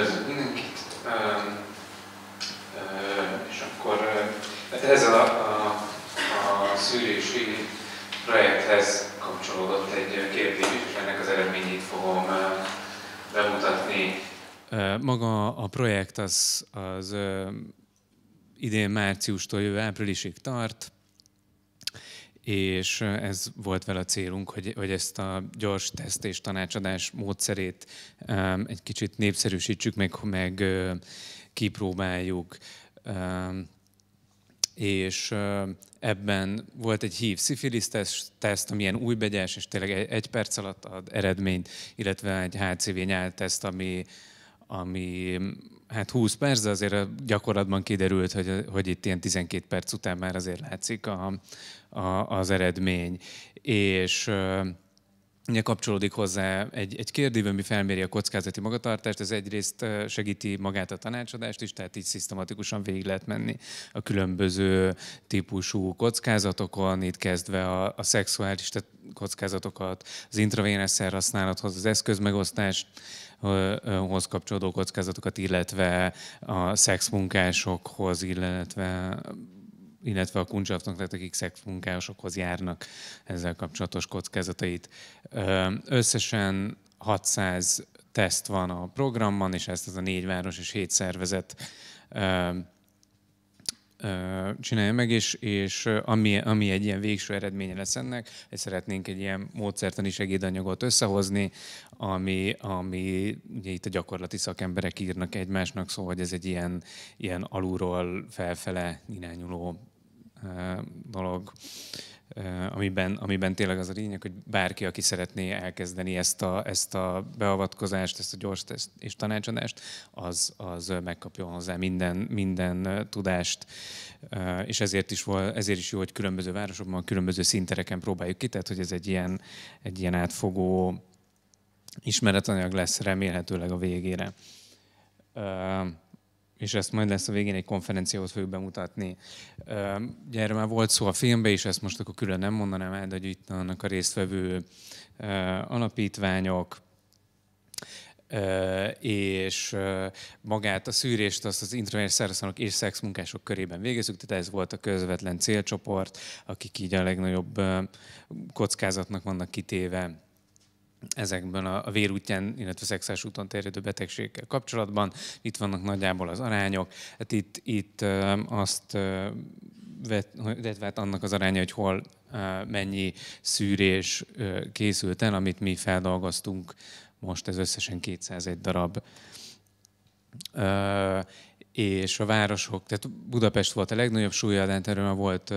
Üdvözlök mindenkit! És akkor hát ezzel a, a, a szűrési projekthez kapcsolódott egy kérdés, és ennek az eredményét fogom bemutatni. Maga a projekt az, az idén márciustól jövő áprilisig tart, és ez volt vele a célunk, hogy, hogy ezt a gyors teszt és tanácsadás módszerét egy kicsit népszerűsítsük, meg, meg kipróbáljuk. És ebben volt egy hív szifilis teszt, ami ilyen újbegyes, és tényleg egy perc alatt ad eredményt, illetve egy HCV nyál teszt, ami ami hát 20 perc, de azért gyakorlatban kiderült, hogy, hogy itt ilyen 12 perc után már azért látszik a, a, az eredmény. És Ugye kapcsolódik hozzá egy, egy kérdőív, ami felméri a kockázati magatartást, ez egyrészt segíti magát a tanácsadást is, tehát így szisztematikusan végig lehet menni a különböző típusú kockázatokon, itt kezdve a, a szexuális kockázatokat, az intravénes szerhasználathoz, az eszközmegosztást, hoz kapcsolódó kockázatokat, illetve a szexmunkásokhoz, illetve illetve a kuncsafnak, tehát akik szexmunkásokhoz járnak ezzel kapcsolatos kockázatait. Összesen 600 teszt van a programban, és ezt az a négy város és hét szervezet csinálja meg, és, és ami, ami egy ilyen végső eredménye lesz ennek, hogy szeretnénk egy ilyen módszertani segédanyagot összehozni, ami, ami ugye itt a gyakorlati szakemberek írnak egymásnak, szóval hogy ez egy ilyen, ilyen alulról felfele irányuló dolog amiben, amiben tényleg az a lényeg, hogy bárki, aki szeretné elkezdeni ezt a, ezt a beavatkozást, ezt a gyors teszt és tanácsadást, az, az megkapjon hozzá minden, minden tudást, és ezért is, volt ezért is jó, hogy különböző városokban, különböző szintereken próbáljuk ki, tehát hogy ez egy ilyen, egy ilyen átfogó ismeretanyag lesz remélhetőleg a végére és ezt majd lesz a végén egy konferenciót fogjuk bemutatni. Ugye erre már volt szó a filmben is, ezt most akkor külön nem mondanám el, de hogy itt annak a résztvevő alapítványok, és magát a szűrést azt az intravenés szerszonok és szexmunkások körében végezzük, tehát ez volt a közvetlen célcsoport, akik így a legnagyobb kockázatnak vannak kitéve ezekben a vérútján, illetve szexuális úton terjedő betegségekkel kapcsolatban. Itt vannak nagyjából az arányok. Hát itt, itt azt vett, vett hát annak az aránya, hogy hol mennyi szűrés készült el, amit mi feldolgoztunk most, ez összesen 201 darab és a városok, tehát Budapest volt a legnagyobb súlya, de hát erről volt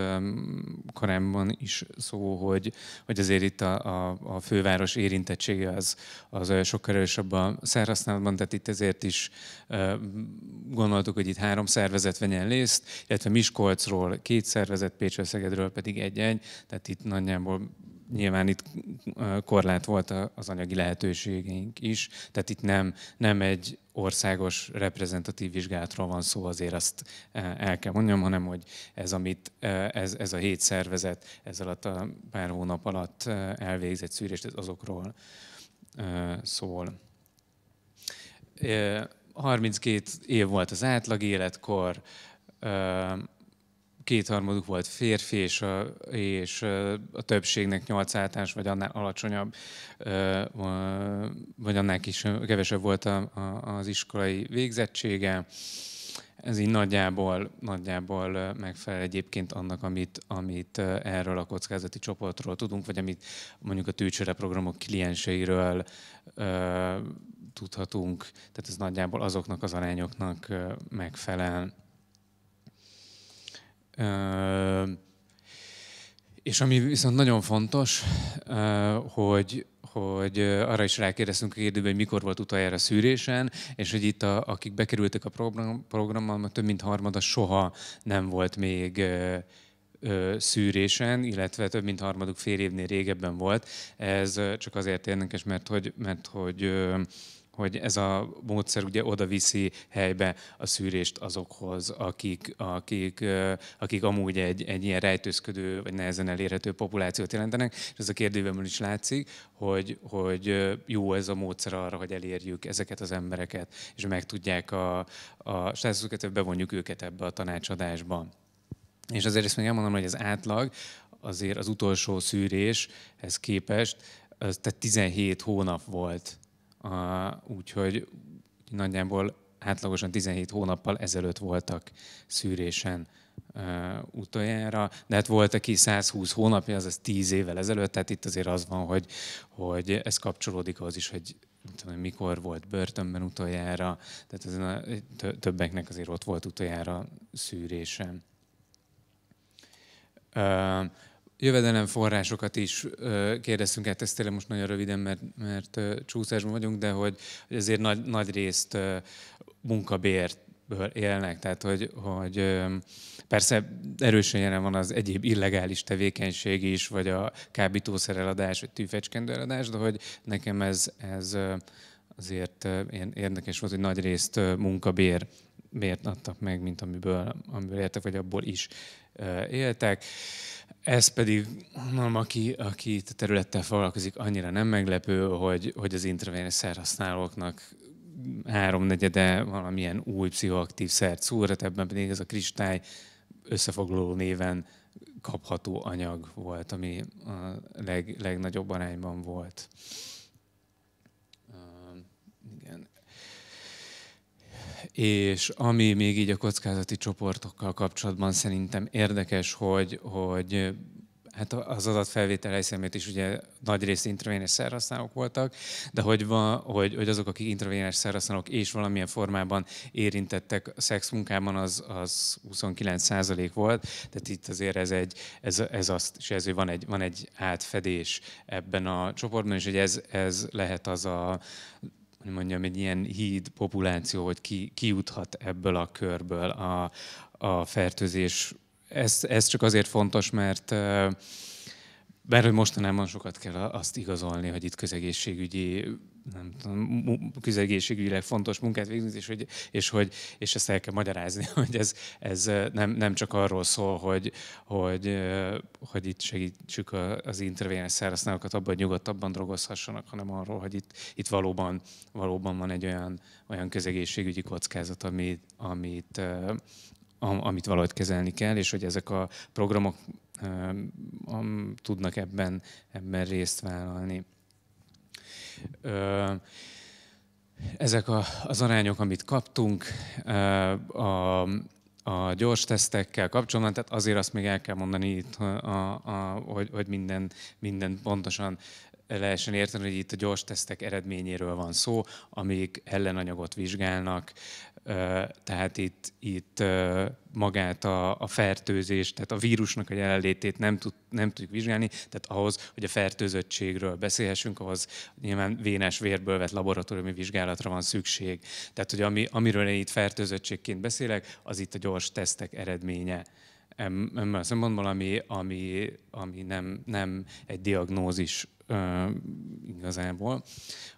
korábban is szó, hogy, hogy azért itt a, a, a főváros érintettsége az, az sokkal erősebb a szerhasználatban, tehát itt ezért is gondoltuk, hogy itt három szervezet venyen részt, illetve Miskolcról két szervezet, Pécsőszegedről pedig egy-egy, tehát itt nagyjából nyilván itt korlát volt az anyagi lehetőségeink is, tehát itt nem, nem egy országos reprezentatív vizsgálatról van szó, azért azt el kell mondjam, hanem hogy ez, amit ez, ez a hét szervezet ez alatt a pár hónap alatt elvégzett szűrést, ez azokról szól. 32 év volt az átlag életkor, kétharmaduk volt férfi, és a, és a többségnek nyolc általános, vagy annál alacsonyabb, vagy annál kis, kevesebb volt a, a, az iskolai végzettsége. Ez így nagyjából, nagyjából megfelel egyébként annak, amit, amit erről a kockázati csoportról tudunk, vagy amit mondjuk a tűcsere programok klienseiről ö, tudhatunk. Tehát ez nagyjából azoknak az arányoknak megfelel. És ami viszont nagyon fontos, hogy, hogy arra is rákérdeztünk a kérdőben, hogy mikor volt utoljára szűrésen, és hogy itt a, akik bekerültek a program, programmal, több mint harmada soha nem volt még szűrésen, illetve több mint harmaduk fél évnél régebben volt. Ez csak azért érdekes, mert hogy, mert hogy hogy ez a módszer ugye oda viszi helybe a szűrést azokhoz, akik, akik, akik amúgy egy, egy ilyen rejtőzködő, vagy nehezen elérhető populációt jelentenek. És ez a kérdőben is látszik, hogy, hogy jó ez a módszer arra, hogy elérjük ezeket az embereket, és meg tudják a, a srácokat, bevonjuk őket ebbe a tanácsadásba. És azért ezt még elmondom, hogy az átlag azért az utolsó szűréshez képest, az, tehát 17 hónap volt úgyhogy nagyjából átlagosan 17 hónappal ezelőtt voltak szűrésen utoljára, de hát volt, aki 120 hónapja, azaz 10 évvel ezelőtt, tehát itt azért az van, hogy, hogy ez kapcsolódik az is, hogy tudom, mikor volt börtönben utoljára, tehát ezen a, többeknek azért ott volt utoljára szűrésen jövedelem forrásokat is kérdeztünk, hát ezt tényleg most nagyon röviden, mert, mert csúszásban vagyunk, de hogy, hogy azért nagy, nagy részt munkabérből élnek, tehát hogy, hogy persze erősen jelen van az egyéb illegális tevékenység is, vagy a kábítószer eladás, vagy tűfecskendő eladás, de hogy nekem ez, ez azért érdekes volt, hogy nagy részt munkabér miért adtak meg, mint amiből, amiből éltek, vagy abból is éltek. Ez pedig, mondom, aki, aki itt a területtel foglalkozik, annyira nem meglepő, hogy, hogy az intravénes szerhasználóknak háromnegyede valamilyen új pszichoaktív szert szúr, hát ebben pedig ez a kristály összefoglaló néven kapható anyag volt, ami a leg, legnagyobb arányban volt. és ami még így a kockázati csoportokkal kapcsolatban szerintem érdekes, hogy, hogy hát az adatfelvétel helyszemét is ugye nagy részt intravénes szerhasználók voltak, de hogy, van, hogy, hogy azok, akik intravénes szerhasználók és valamilyen formában érintettek a szexmunkában, az, az 29% volt, tehát itt azért ez, egy, ez, ez azt, és ez, hogy van egy, van egy átfedés ebben a csoportban, és hogy ez, ez lehet az a hogy mondjam, egy ilyen híd populáció, hogy ki, kijuthat ebből a körből a, a fertőzés. Ez, ez csak azért fontos, mert mert hogy mostanában sokat kell azt igazolni, hogy itt közegészségügyi nem tudom, közegészségügyileg fontos munkát végzünk, és hogy, és, hogy, és ezt el kell magyarázni, hogy ez, ez nem, nem, csak arról szól, hogy, hogy, hogy itt segítsük az intervénes szerhasználókat abban, hogy nyugodtabban drogozhassanak, hanem arról, hogy itt, itt valóban, valóban van egy olyan, olyan közegészségügyi kockázat, amit, amit, amit valahogy kezelni kell, és hogy ezek a programok tudnak ebben, ebben részt vállalni. Ezek az arányok, amit kaptunk a, gyors tesztekkel kapcsolatban, tehát azért azt még el kell mondani itt, hogy minden, minden pontosan lehessen érteni, hogy itt a gyors tesztek eredményéről van szó, amik ellenanyagot vizsgálnak, tehát itt, itt magát a, a fertőzést, tehát a vírusnak a jelenlétét nem, tud, nem tudjuk vizsgálni, tehát ahhoz, hogy a fertőzöttségről beszélhessünk, ahhoz nyilván vénes vérből vett laboratóriumi vizsgálatra van szükség. Tehát, hogy ami, amiről én itt fertőzöttségként beszélek, az itt a gyors tesztek eredménye Ebben a szempontból, ami, ami, ami nem, nem egy diagnózis ö, igazából,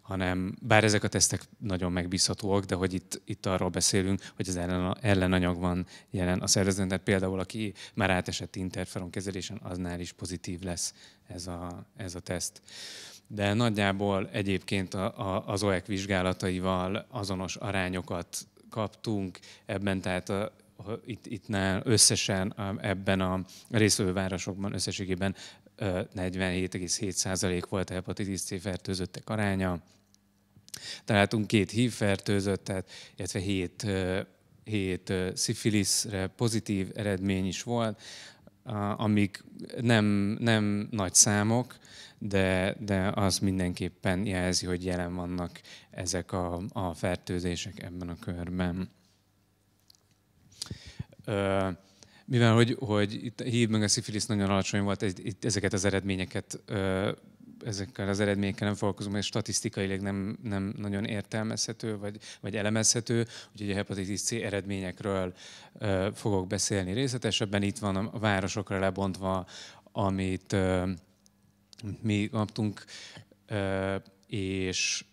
hanem bár ezek a tesztek nagyon megbízhatóak, de hogy itt, itt arról beszélünk, hogy az ellen, ellenanyag van jelen a szervezetben, tehát például aki már átesett interferon kezelésen, aznál is pozitív lesz ez a, ez a teszt. De nagyjából egyébként a, a, az OEK vizsgálataival azonos arányokat kaptunk ebben, tehát a, itt, itt nál összesen ebben a részvevő városokban összességében 47,7% volt a hepatitis C fertőzöttek aránya. Találtunk két HIV fertőzöttet, illetve 7, 7 szifiliszre pozitív eredmény is volt, amik nem, nem nagy számok, de, de az mindenképpen jelzi, hogy jelen vannak ezek a, a fertőzések ebben a körben. Ö, mivel hogy, hogy itt a hív meg a szifilisz nagyon alacsony volt, itt ezeket az eredményeket, ezekkel az eredményekkel nem foglalkozom, mert statisztikailag nem, nem nagyon értelmezhető, vagy, vagy elemezhető, úgyhogy a hepatitis C eredményekről fogok beszélni részletesebben. Itt van a városokra lebontva, amit mi kaptunk, és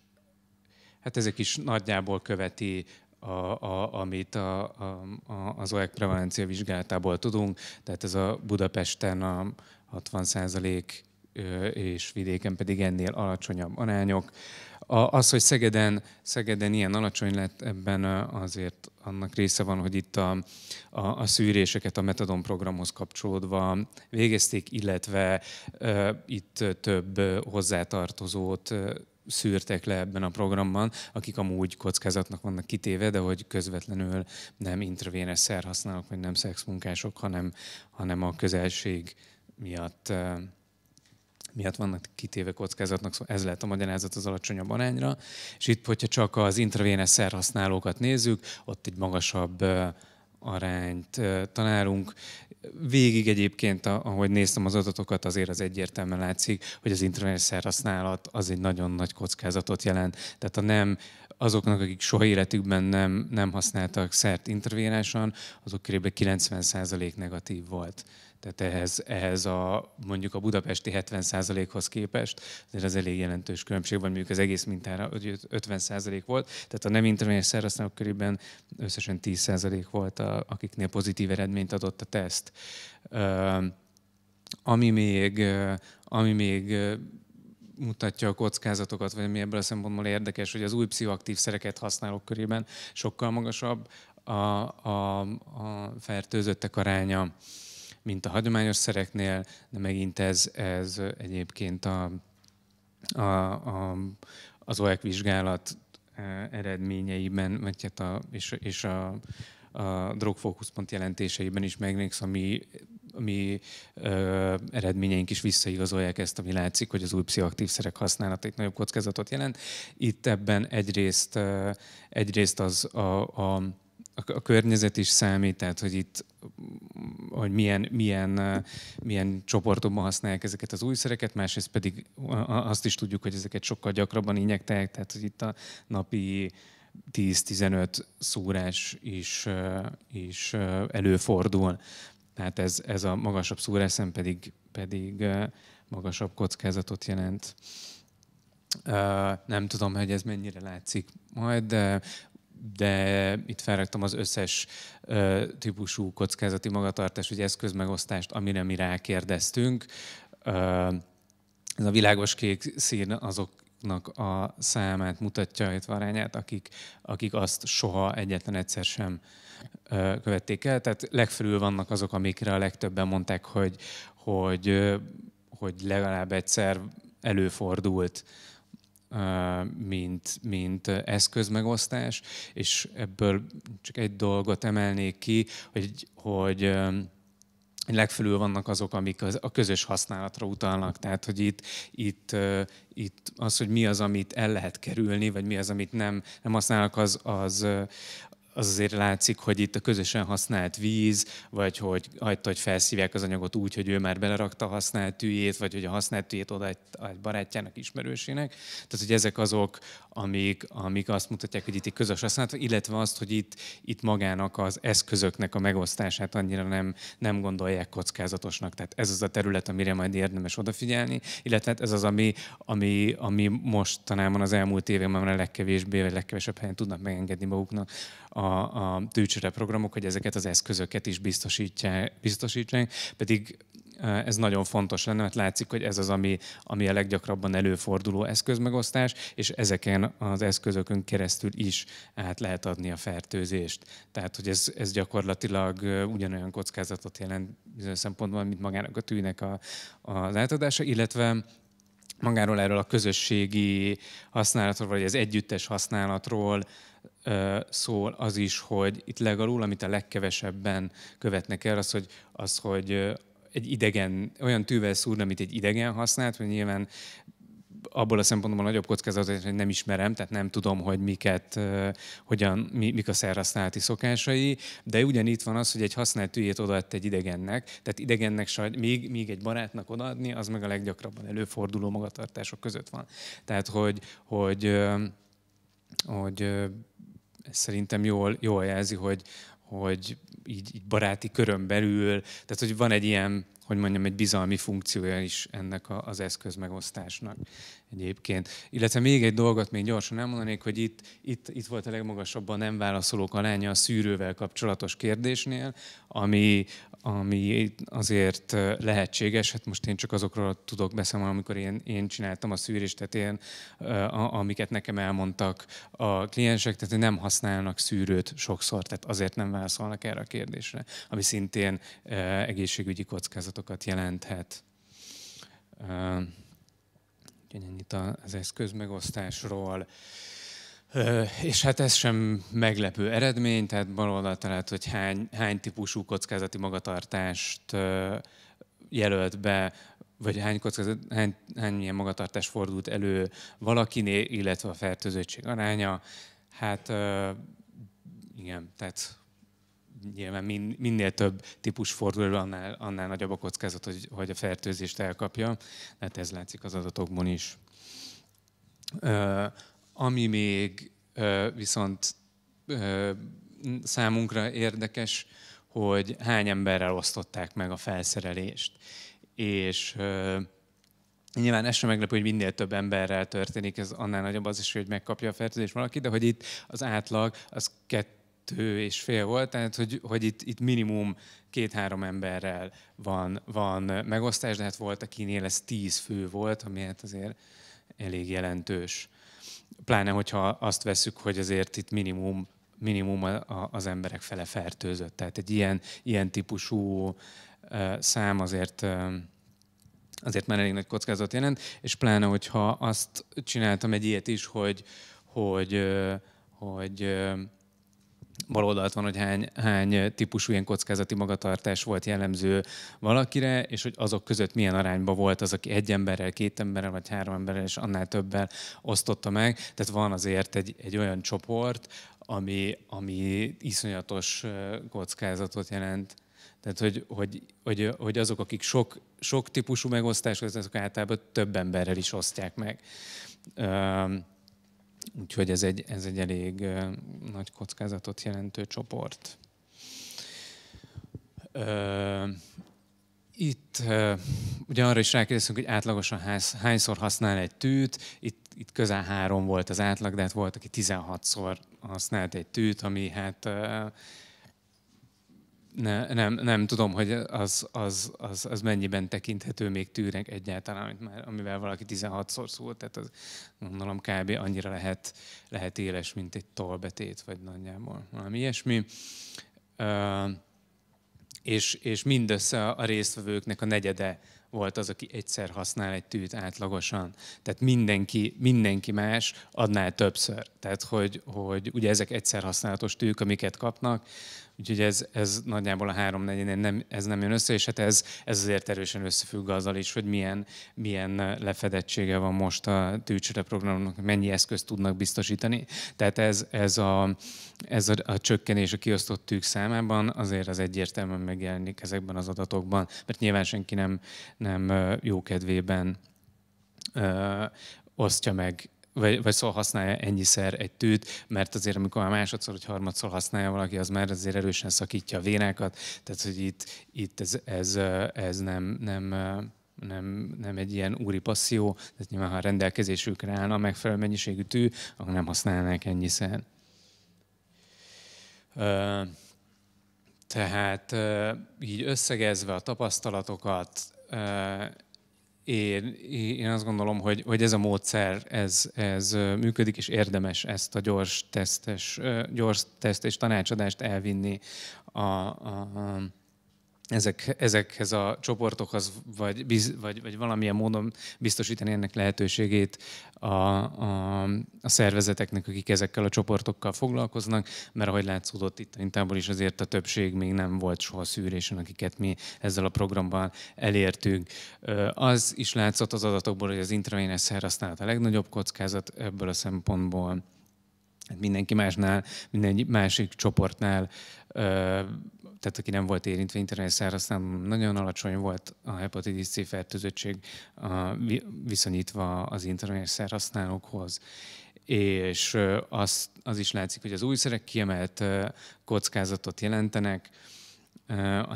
hát ezek is nagyjából követi a, a, amit a, a, a, az OEG prevalencia vizsgálatából tudunk. Tehát ez a Budapesten a 60 százalék és vidéken pedig ennél alacsonyabb arányok. A, az, hogy Szegeden, Szegeden ilyen alacsony lett, ebben azért annak része van, hogy itt a, a, a szűréseket a metadon programhoz kapcsolódva végezték, illetve e, itt több hozzátartozót szűrtek le ebben a programban, akik amúgy kockázatnak vannak kitéve, de hogy közvetlenül nem intravénes szerhasználók, vagy nem szexmunkások, hanem, hanem a közelség miatt eh, miatt vannak kitéve kockázatnak, szóval ez lehet a magyarázat az alacsonyabb arányra. És itt, hogyha csak az intravénes használókat nézzük, ott egy magasabb eh, arányt eh, találunk, végig egyébként, ahogy néztem az adatokat, azért az egyértelműen látszik, hogy az intravenes szerhasználat az egy nagyon nagy kockázatot jelent. Tehát a nem azoknak, akik soha életükben nem, nem használtak szert intravénásan, azok kb. 90% negatív volt. Tehát ehhez, ehhez a mondjuk a budapesti 70%-hoz képest azért az elég jelentős különbség van, mondjuk az egész mintára 50% volt, tehát a nem intravenés szerhasználók körében összesen 10% volt, a, akiknél pozitív eredményt adott a teszt. Ami még, ami még mutatja a kockázatokat, vagy ami ebből a szempontból érdekes, hogy az új pszichoaktív szereket használók körében sokkal magasabb a, a, a fertőzöttek aránya mint a hagyományos szereknél, de megint ez, ez egyébként a, a, a, az OEC vizsgálat e, eredményeiben, vagy hát a, és, és a, a drogfókuszpont jelentéseiben is megnéz, szóval ami mi ö, eredményeink is visszaigazolják ezt, ami látszik, hogy az új pszichoaktív szerek használata itt nagyobb kockázatot jelent. Itt ebben egyrészt, ö, egyrészt az a, a, a, a környezet is számít, tehát hogy itt hogy milyen, milyen, milyen csoportokban használják ezeket az újszereket, másrészt pedig azt is tudjuk, hogy ezeket sokkal gyakrabban injektálják, tehát hogy itt a napi 10-15 szúrás is, is előfordul. Tehát ez, ez a magasabb szem pedig, pedig magasabb kockázatot jelent. Nem tudom, hogy ez mennyire látszik majd, de de itt felraktam az összes ö, típusú kockázati magatartás, vagy eszközmegosztást, amire mi rákérdeztünk. ez a világos kék szín azok a számát mutatja, itt arányát, akik, akik azt soha egyetlen egyszer sem ö, követték el. Tehát legfelül vannak azok, amikre a legtöbben mondták, hogy, hogy, ö, hogy legalább egyszer előfordult mint, mint eszközmegosztás, és ebből csak egy dolgot emelnék ki, hogy, hogy legfelül vannak azok, amik a közös használatra utalnak. Tehát, hogy itt, itt, itt az, hogy mi az, amit el lehet kerülni, vagy mi az, amit nem, nem használnak, az, az, az azért látszik, hogy itt a közösen használt víz, vagy hogy hagyta, hogy felszívják az anyagot úgy, hogy ő már belerakta a használt tűjét, vagy hogy a használt tűjét oda egy, barátjának, ismerősének. Tehát, hogy ezek azok, amik, amik azt mutatják, hogy itt egy közös használat, illetve azt, hogy itt, itt magának az eszközöknek a megosztását annyira nem, nem gondolják kockázatosnak. Tehát ez az a terület, amire majd érdemes odafigyelni, illetve hát ez az, ami, ami, ami mostanában az elmúlt években a legkevésbé, vagy legkevesebb helyen tudnak megengedni maguknak a, a tűcsere programok, hogy ezeket az eszközöket is biztosítsák, pedig e, ez nagyon fontos lenne, mert látszik, hogy ez az, ami, ami a leggyakrabban előforduló eszközmegosztás, és ezeken az eszközökön keresztül is át lehet adni a fertőzést. Tehát, hogy ez, ez gyakorlatilag e, ugyanolyan kockázatot jelent bizonyos szempontból, mint magának a tűnek a, az átadása, illetve magáról erről a közösségi használatról, vagy az együttes használatról szól az is, hogy itt legalul, amit a legkevesebben követnek el, az, hogy, az, hogy egy idegen, olyan tűvel szúrni, amit egy idegen használt, hogy nyilván abból a szempontból a nagyobb kockázat, hogy nem ismerem, tehát nem tudom, hogy miket, hogyan, mi, mik a szerhasználati szokásai, de ugyanígy van az, hogy egy használt tűjét odaadt egy idegennek, tehát idegennek saj, még, még egy barátnak odaadni, az meg a leggyakrabban előforduló magatartások között van. Tehát, hogy, hogy, hogy, hogy ez szerintem jól, jól jelzi, hogy, hogy így, így baráti körön belül, tehát hogy van egy ilyen, hogy mondjam, egy bizalmi funkciója is ennek a, az eszköz megosztásnak egyébként. Illetve még egy dolgot még gyorsan elmondanék, hogy itt, itt, itt volt a legmagasabban nem válaszolók aránya a szűrővel kapcsolatos kérdésnél, ami, ami azért lehetséges. Hát most én csak azokról tudok beszélni, amikor én, én csináltam a szűrést, tehát én, a, amiket nekem elmondtak a kliensek, tehát nem használnak szűrőt sokszor, tehát azért nem válaszolnak erre a kérdésre, ami szintén egészségügyi kockázatokat jelenthet. ennyit az eszközmegosztásról. megosztásról. És hát ez sem meglepő eredmény, tehát baloldal talált, hogy hány, hány típusú kockázati magatartást jelölt be, vagy hány, kockázat, hány, hány ilyen magatartás fordult elő valakiné, illetve a fertőzöttség aránya. Hát igen, tehát nyilván min, minél több típus fordul elő, annál, annál nagyobb a kockázat, hogy, hogy a fertőzést elkapja. Hát ez látszik az adatokban is. Ami még viszont számunkra érdekes, hogy hány emberrel osztották meg a felszerelést. És Nyilván ez sem meglepő, hogy minél több emberrel történik, ez annál nagyobb az is, hogy megkapja a fertőzést valaki, de hogy itt az átlag az kettő és fél volt, tehát hogy, hogy itt, itt minimum két-három emberrel van, van megosztás, de hát volt, akinél ez tíz fő volt, ami hát azért elég jelentős. Pláne, hogyha azt veszük, hogy azért itt minimum, minimum az emberek fele fertőzött. Tehát egy ilyen, ilyen típusú szám azért azért már elég nagy kockázat jelent, és pláne, hogyha azt csináltam egy ilyet is, hogy, hogy, hogy, hogy baloldalt van, hogy hány, hány típusú ilyen kockázati magatartás volt jellemző valakire, és hogy azok között milyen arányban volt az, aki egy emberrel, két emberrel, vagy három emberrel, és annál többel osztotta meg. Tehát van azért egy, egy olyan csoport, ami, ami iszonyatos kockázatot jelent. Tehát, hogy, hogy, hogy, hogy azok, akik sok, sok típusú megosztás, azok általában több emberrel is osztják meg. Üm, Úgyhogy ez egy, ez egy elég nagy kockázatot jelentő csoport. Itt ugye arra is rákérdeztünk, hogy átlagosan hányszor használ egy tűt. Itt, itt közel három volt az átlag, de hát volt, aki 16-szor használt egy tűt, ami hát ne, nem, nem tudom, hogy az, az, az, az mennyiben tekinthető még tűrnek egyáltalán, amit már, amivel valaki 16-szor szólt, tehát az, gondolom kb. annyira lehet, lehet éles, mint egy tolbetét, vagy nagyjából valami ilyesmi. Ö, és, és mindössze a résztvevőknek a negyede volt az, aki egyszer használ egy tűt átlagosan. Tehát mindenki, mindenki más adná többször. Tehát, hogy, hogy ugye ezek egyszer használatos tűk, amiket kapnak, Úgyhogy ez, ez nagyjából a három negyedén nem, ez nem jön össze, és hát ez, ez azért erősen összefügg azzal is, hogy milyen, milyen lefedettsége van most a tűcsere programnak, mennyi eszközt tudnak biztosítani. Tehát ez, ez, a, ez a, a csökkenés a kiosztott tűk számában azért az egyértelműen megjelenik ezekben az adatokban, mert nyilván senki nem, nem jó ö, osztja meg vagy, vagy szóval használja ennyiszer egy tűt, mert azért amikor már másodszor vagy harmadszor használja valaki, az már azért erősen szakítja a vénákat, tehát hogy itt, itt ez, ez, ez nem, nem nem, nem egy ilyen úri passzió, tehát nyilván ha rendelkezésükre állna megfelelő mennyiségű tű, akkor nem használnák ennyiszer. Tehát így összegezve a tapasztalatokat, én, én azt gondolom, hogy, hogy ez a módszer, ez, ez működik, és érdemes ezt a gyors tesztes, gyors teszt és tanácsadást elvinni a, a, a ezek, ezekhez a csoportokhoz, vagy, vagy, vagy valamilyen módon biztosítani ennek lehetőségét a, a, a szervezeteknek, akik ezekkel a csoportokkal foglalkoznak, mert ahogy látszódott itt intából is azért a többség még nem volt soha szűrésen, akiket mi ezzel a programban elértünk. Az is látszott az adatokból, hogy az intravénes szerhasználat a legnagyobb kockázat ebből a szempontból. Hát mindenki másnál, minden másik csoportnál tehát aki nem volt érintve internetszár, aztán nagyon alacsony volt a hepatitis C fertőzöttség viszonyítva az internetszár használókhoz és az, az is látszik, hogy az újszerek kiemelt kockázatot jelentenek,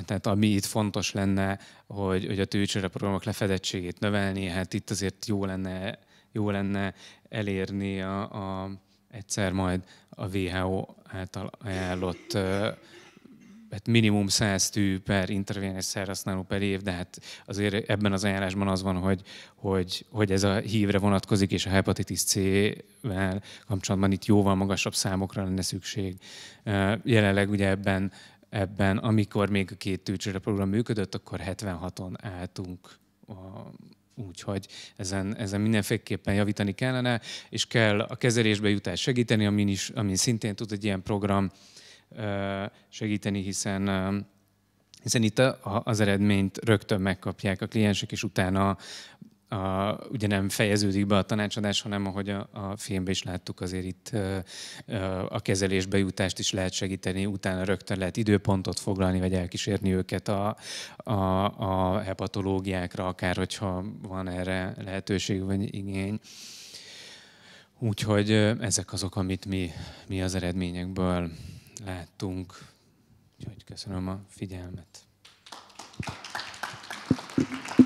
tehát ami itt fontos lenne, hogy, hogy a tűcsere programok lefedettségét növelni, hát itt azért jó lenne, jó lenne elérni a, a, egyszer majd a WHO által ajánlott hát minimum 100 tű per intervénes szerhasználó per év, de hát azért ebben az ajánlásban az van, hogy, hogy, hogy ez a hívre vonatkozik, és a hepatitis C-vel kapcsolatban itt jóval magasabb számokra lenne szükség. Jelenleg ugye ebben, ebben amikor még a két tűcsőre program működött, akkor 76-on álltunk a, Úgyhogy ezen, ezen mindenféleképpen javítani kellene, és kell a kezelésbe jutás segíteni, amin, is, amin szintén tud egy ilyen program segíteni, hiszen hiszen itt az eredményt rögtön megkapják a kliensek, és utána a, ugye nem fejeződik be a tanácsadás, hanem ahogy a, a filmben is láttuk, azért itt a, a kezelésbe jutást is lehet segíteni, utána rögtön lehet időpontot foglalni, vagy elkísérni őket a, a, a hepatológiákra, akár hogyha van erre lehetőség vagy igény. Úgyhogy ezek azok, amit mi, mi az eredményekből láttunk. Úgyhogy köszönöm a figyelmet. Thank you.